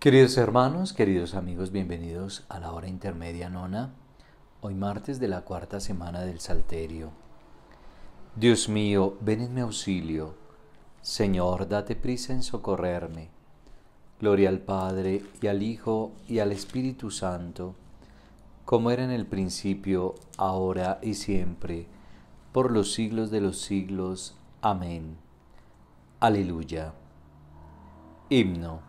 Queridos hermanos, queridos amigos, bienvenidos a la hora intermedia nona, hoy martes de la cuarta semana del Salterio. Dios mío, ven en mi auxilio. Señor, date prisa en socorrerme. Gloria al Padre y al Hijo y al Espíritu Santo, como era en el principio, ahora y siempre, por los siglos de los siglos. Amén. Aleluya. Himno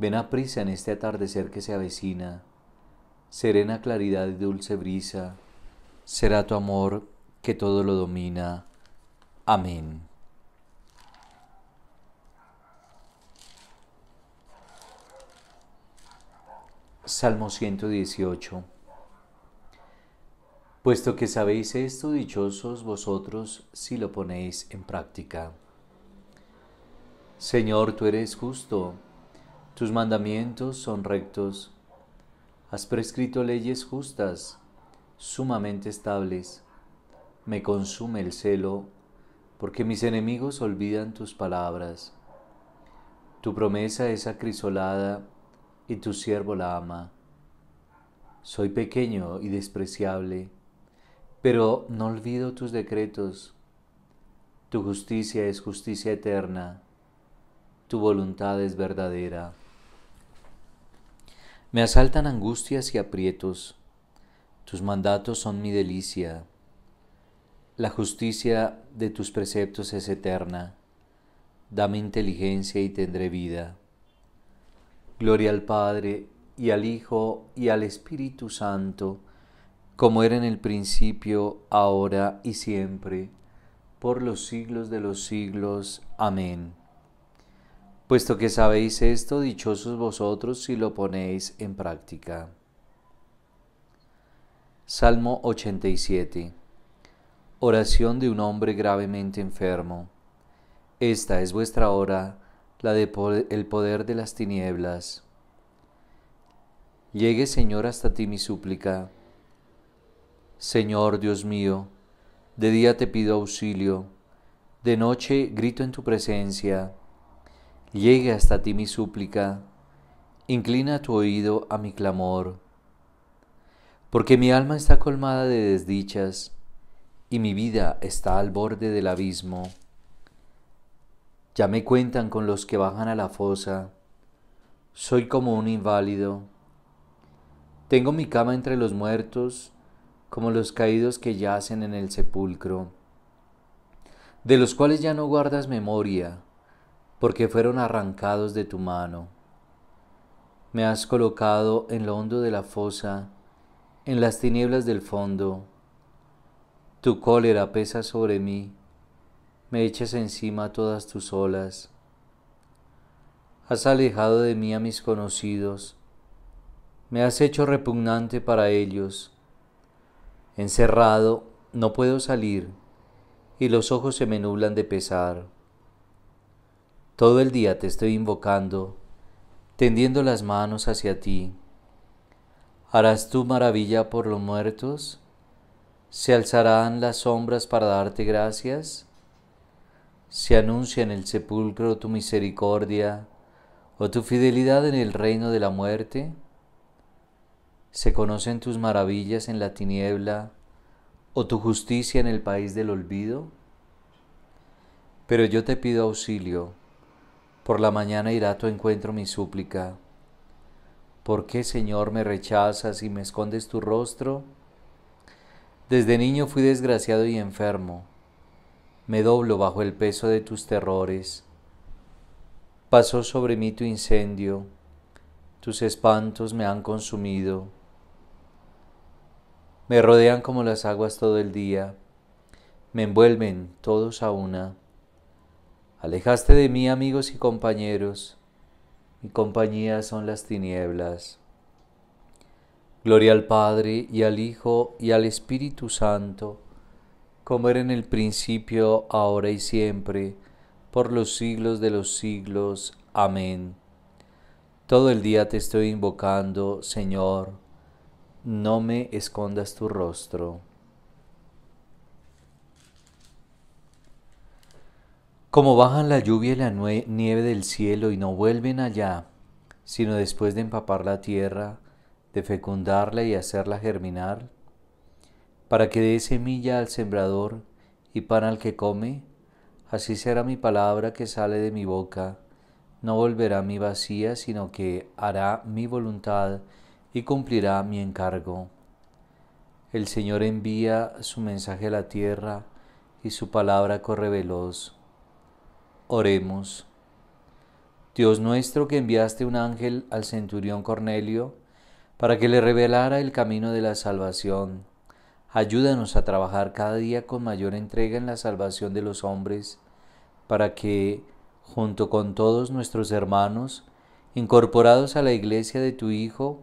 Ven a prisa en este atardecer que se avecina, serena claridad y dulce brisa, será tu amor que todo lo domina. Amén. Salmo 118 Puesto que sabéis esto, dichosos vosotros si lo ponéis en práctica. Señor, tú eres justo tus mandamientos son rectos. Has prescrito leyes justas, sumamente estables. Me consume el celo, porque mis enemigos olvidan tus palabras. Tu promesa es acrisolada y tu siervo la ama. Soy pequeño y despreciable, pero no olvido tus decretos. Tu justicia es justicia eterna, tu voluntad es verdadera. Me asaltan angustias y aprietos. Tus mandatos son mi delicia. La justicia de tus preceptos es eterna. Dame inteligencia y tendré vida. Gloria al Padre y al Hijo y al Espíritu Santo, como era en el principio, ahora y siempre, por los siglos de los siglos. Amén. Puesto que sabéis esto, dichosos vosotros si lo ponéis en práctica. Salmo 87. Oración de un hombre gravemente enfermo. Esta es vuestra hora, la del poder de las tinieblas. Llegue, Señor, hasta ti mi súplica. Señor Dios mío, de día te pido auxilio, de noche grito en tu presencia. Llegue hasta ti mi súplica, inclina tu oído a mi clamor, porque mi alma está colmada de desdichas y mi vida está al borde del abismo. Ya me cuentan con los que bajan a la fosa, soy como un inválido. Tengo mi cama entre los muertos, como los caídos que yacen en el sepulcro, de los cuales ya no guardas memoria porque fueron arrancados de tu mano. Me has colocado en lo hondo de la fosa, en las tinieblas del fondo. Tu cólera pesa sobre mí, me echas encima todas tus olas. Has alejado de mí a mis conocidos, me has hecho repugnante para ellos. Encerrado, no puedo salir, y los ojos se me nublan de pesar. Todo el día te estoy invocando, tendiendo las manos hacia ti. ¿Harás tú maravilla por los muertos? ¿Se alzarán las sombras para darte gracias? Se anuncia en el sepulcro tu misericordia o tu fidelidad en el reino de la muerte. Se conocen tus maravillas en la tiniebla o tu justicia en el país del olvido. Pero yo te pido auxilio por la mañana irá a tu encuentro mi súplica. ¿Por qué, Señor, me rechazas y me escondes tu rostro? Desde niño fui desgraciado y enfermo. Me doblo bajo el peso de tus terrores. Pasó sobre mí tu incendio. Tus espantos me han consumido. Me rodean como las aguas todo el día. Me envuelven todos a una. Alejaste de mí amigos y compañeros, mi compañía son las tinieblas. Gloria al Padre y al Hijo y al Espíritu Santo, como era en el principio, ahora y siempre, por los siglos de los siglos. Amén. Todo el día te estoy invocando, Señor, no me escondas tu rostro. Como bajan la lluvia y la nieve del cielo y no vuelven allá, sino después de empapar la tierra, de fecundarla y hacerla germinar, para que dé semilla al sembrador y pan al que come, así será mi palabra que sale de mi boca, no volverá a mi vacía, sino que hará mi voluntad y cumplirá mi encargo. El Señor envía su mensaje a la tierra y su palabra corre veloz. Oremos. Dios nuestro que enviaste un ángel al centurión Cornelio para que le revelara el camino de la salvación, ayúdanos a trabajar cada día con mayor entrega en la salvación de los hombres, para que, junto con todos nuestros hermanos, incorporados a la iglesia de tu Hijo,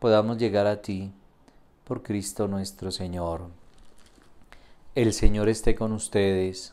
podamos llegar a ti por Cristo nuestro Señor. El Señor esté con ustedes